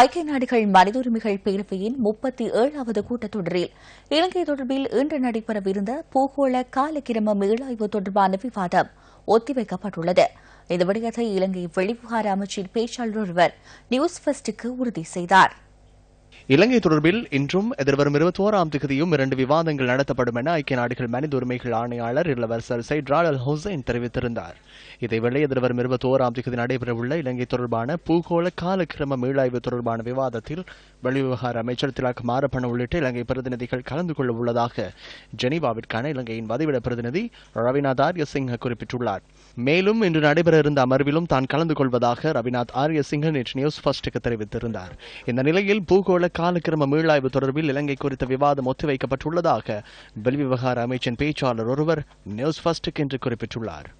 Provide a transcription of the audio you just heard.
ஐக்கிய நாடுகள் மனித உரிமைகள் பேரவையின் முப்பத்தி ஏழாவது கூட்டத்தொடரில் இலங்கை தொடர்பில் இன்று நடைபெறவிருந்த பூகோள காலக்கிரம மேலாய்வு தொடர்பான விவாதம் ஒத்திவைக்கப்பட்டுள்ளது இந்த விடயத்தை இலங்கை வெளிவிவகார அமைச்சின் பேச்சாளர் ஒருவர் நியூஸ் பெஸ்டுக்கு உறுதி செய்தாா் இலங்கை தொடர்பில் இன்றும் எதிர்வரும் ஓராம் திகதியும் இரண்டு விவாதங்கள் நடத்தப்படும் என ஐக்கிய நாடுகள் மனித உரிமைகள் ஆணையாளர் இளவரசர் சைட் அல் ஹுசைன் தெரிவித்திருந்தார் இதேவேளை எதிர்வரும் ஓராம் திகதி நடைபெறவுள்ள இலங்கை தொடர்பான பூகோள காலக்கிரம மீளாய்வு தொடர்பான விவாதத்தில் வெளிவிவகார அமைச்சர் திலாக் மாரப்பண உள்ளிட்ட இலங்கை பிரதிநிதிகள் கலந்து கொள்ள உள்ளதாக ஜெனீவாவிற்கான இலங்கையின் பதிவிட பிரதிநிதி ரவிநாத் ஆரியசிங்க குறிப்பிட்டுள்ளார் மேலும் இன்று நடைபெற இருந்த அமர்விலும் தான் கலந்து கொள்வதாக ரவிநாத் ஆரியசிங்க நேற்று நியூஸ் ஃபர்ஸ்டுக்கு தெரிவித்திருந்தார் இந்த நிலையில் பூகோள காலக்கிரம மீளாய்வு தொடர்பில் இலங்கை குறித்த விவாதம் ஒத்திவைக்கப்பட்டுள்ளதாக வெளிவிவகார அமைச்சின் பேச்சாளர் ஒருவர் நியூஸ் ஃபர்ஸ்டுக்கு என்று குறிப்பிட்டுள்ளார்